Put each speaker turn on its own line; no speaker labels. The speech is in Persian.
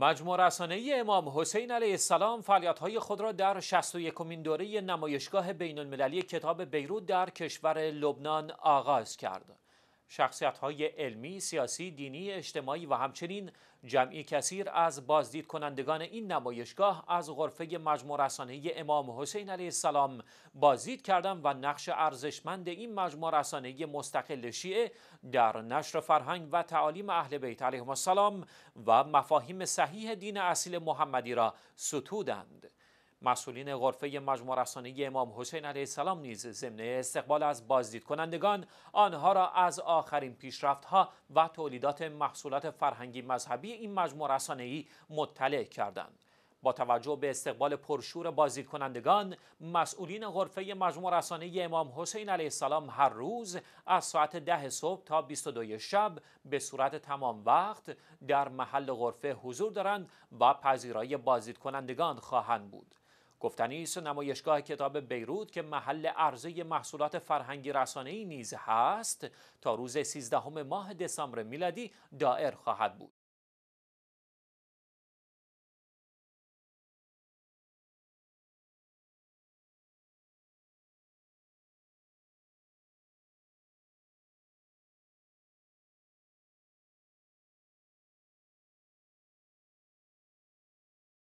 مجموع رسانه امام حسین علیه السلام فعالیت خود را در 61 دوره نمایشگاه بین المللی کتاب بیروت در کشور لبنان آغاز کرد. شخصیت های علمی، سیاسی، دینی، اجتماعی و همچنین جمعی کثیر از بازدید کنندگان این نمایشگاه از غرفه مجموع رسانه امام حسین علیه السلام بازدید کردند و نقش ارزشمند این مجموع رسانه مستقل شیعه در نشر فرهنگ و تعالیم اهل بیت علیهم السلام و مفاهیم صحیح دین اصیل محمدی را ستودند. مسئولین غرفه مجموع رسانه امام حسین علیه السلام نیز ضمن استقبال از بازدید کنندگان آنها را از آخرین پیشرفتها و تولیدات محصولات فرهنگی مذهبی این مجموع ای مطلع کردند. با توجه به استقبال پرشور بازدید کنندگان مسئولین غرفه مجموع رسانه امام حسین علیه السلام هر روز از ساعت ده صبح تا 22 شب به صورت تمام وقت در محل غرفه حضور دارند و پذیرای بازدید کنندگان خواهند بود گفتنی است نمایشگاه کتاب بیروت که محل عرضه محصولات فرهنگی رسانه‌ای نیز هست تا روز 13 ماه دسامبر میلادی دائر خواهد بود